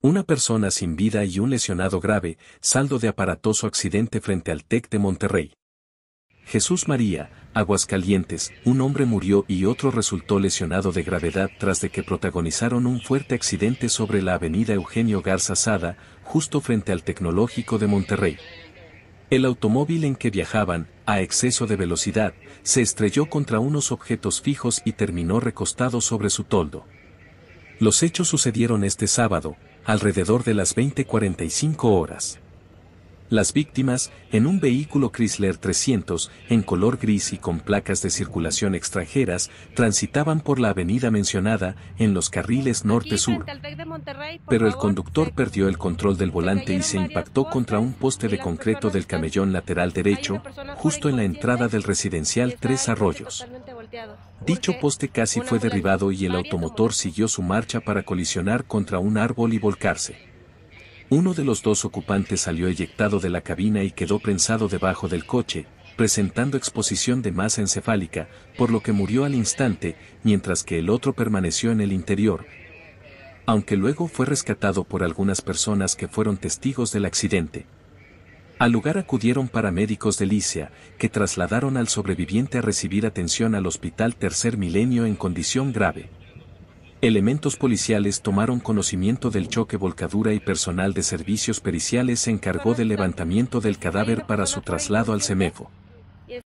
Una persona sin vida y un lesionado grave, saldo de aparatoso accidente frente al TEC de Monterrey. Jesús María, Aguascalientes, un hombre murió y otro resultó lesionado de gravedad tras de que protagonizaron un fuerte accidente sobre la avenida Eugenio Garza Sada, justo frente al Tecnológico de Monterrey. El automóvil en que viajaban, a exceso de velocidad, se estrelló contra unos objetos fijos y terminó recostado sobre su toldo. Los hechos sucedieron este sábado, alrededor de las 20:45 horas. Las víctimas, en un vehículo Chrysler 300, en color gris y con placas de circulación extranjeras, transitaban por la avenida mencionada, en los carriles norte-sur. Pero el conductor perdió el control del volante y se impactó contra un poste de concreto del camellón lateral derecho, justo en la entrada del residencial Tres Arroyos. Dicho poste casi fue derribado y el automotor siguió su marcha para colisionar contra un árbol y volcarse. Uno de los dos ocupantes salió eyectado de la cabina y quedó prensado debajo del coche, presentando exposición de masa encefálica, por lo que murió al instante, mientras que el otro permaneció en el interior, aunque luego fue rescatado por algunas personas que fueron testigos del accidente. Al lugar acudieron paramédicos de Licia, que trasladaron al sobreviviente a recibir atención al Hospital Tercer Milenio en condición grave. Elementos policiales tomaron conocimiento del choque volcadura y personal de servicios periciales se encargó del levantamiento del cadáver para su traslado al CEMEFO.